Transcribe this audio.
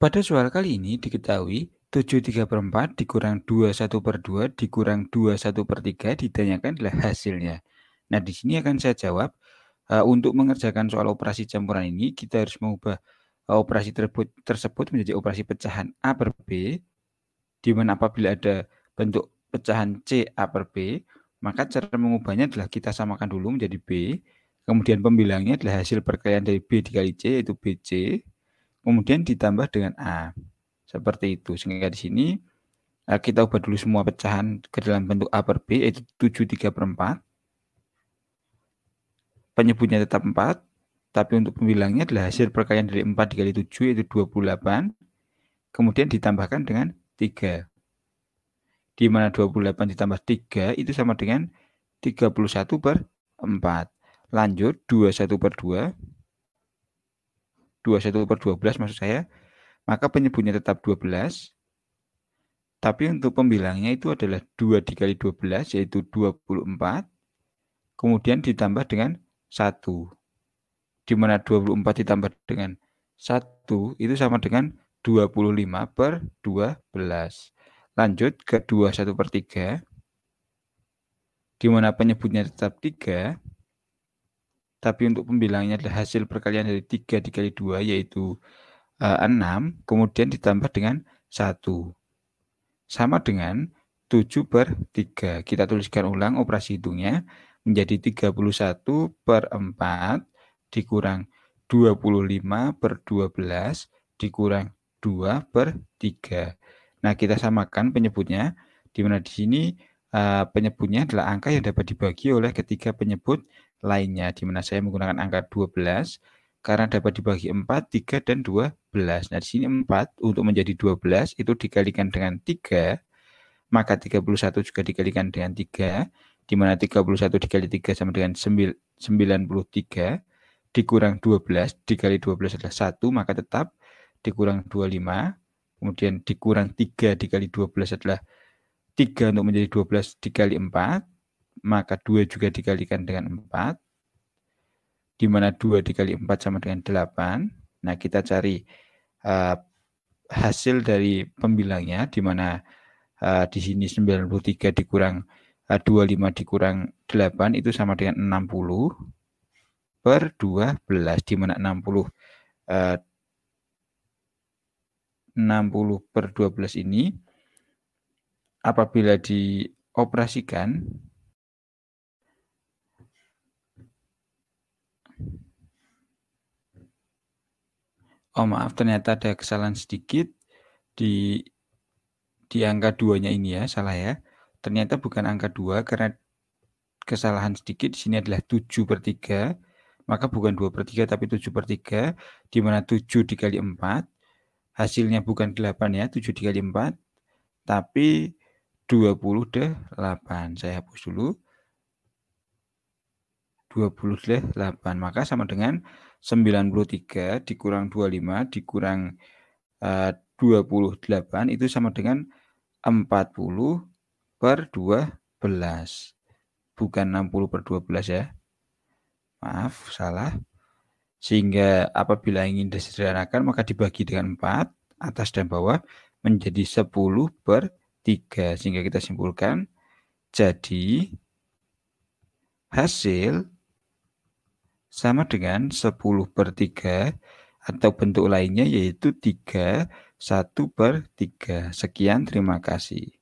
Pada soal kali ini diketahui 7 per 4 dikurang 21 per 2 dikurang 21 per 3 ditanyakan adalah hasilnya. Nah di sini akan saya jawab uh, untuk mengerjakan soal operasi campuran ini kita harus mengubah eh, operasi tersebut menjadi operasi pecahan A per B, di mana apabila ada bentuk pecahan C A per B, maka cara mengubahnya adalah kita samakan dulu menjadi B, kemudian pembilangnya adalah hasil perkalian dari B dikali C, yaitu BC, kemudian ditambah dengan A. Seperti itu. Sehingga di sini eh, kita ubah dulu semua pecahan ke dalam bentuk A per B, yaitu 7, 3 per 4. Penyebutnya tetap 4, tapi untuk pembilangnya adalah hasil perkalian dari 4 dikali 7, yaitu 28. Kemudian ditambahkan dengan 3. Di mana 28 ditambah 3 itu sama dengan 31 per 4. Lanjut, 21 per 2 21 per 12 maksud saya, maka penyebutnya tetap 12. Tapi untuk pembilangnya itu adalah 2 dikali 12 yaitu 24. Kemudian ditambah dengan 1. Di mana 24 ditambah dengan 1 itu sama dengan 25 per 12. Lanjut ke 21 per 3. Di mana penyebutnya tetap 3 tapi untuk pembilangnya adalah hasil perkalian dari 3 dikali 2 yaitu uh, eh, 6, kemudian ditambah dengan 1. Sama dengan 7 per 3. Kita tuliskan ulang operasi hitungnya menjadi 31 per 4 dikurang 25 per 12 dikurang 2 per 3. Nah, kita samakan penyebutnya, di mana di sini uh, penyebutnya adalah angka yang dapat dibagi oleh ketiga penyebut lainnya, di mana saya menggunakan angka 12 karena dapat dibagi 4, 3, dan 12. Nah, di sini 4 untuk menjadi 12 itu dikalikan dengan 3, maka 31 juga dikalikan dengan 3, di mana 31 dikali 3 sama dengan 93, dikurang 12, dikali 12 adalah 1, maka tetap dikurang 25, kemudian dikurang 3 dikali 12 adalah 3 untuk menjadi 12 dikali 4, maka 2 juga dikalikan dengan 4. Di mana 2 dikali 4 sama dengan 8. Nah, kita cari uh, hasil dari pembilangnya, di mana uh, di sini 93 dikurang eh, uh, 25 dikurang 8 itu sama dengan 60 per 12, di mana 60 uh, 60 per 12 ini apabila dioperasikan Oh maaf, ternyata ada kesalahan sedikit di di angka duanya ini ya, salah ya. Ternyata bukan angka dua karena kesalahan sedikit di sini adalah 7 per 3. Maka bukan 2 per 3 tapi 7 per 3. dimana 7 dikali 4. Hasilnya bukan 8 ya, 7 dikali 4. Tapi 28. Saya hapus dulu. 28. Maka sama dengan 93 dikurang 25 dikurang eh, uh, 28 itu sama dengan 40 per 12. Bukan 60 per 12 ya. Maaf, salah. Sehingga apabila ingin disederhanakan maka dibagi dengan 4 atas dan bawah menjadi 10 per 3. Sehingga kita simpulkan jadi hasil sama dengan 10 per 3 atau bentuk lainnya yaitu 3 1 per 3. Sekian, terima kasih.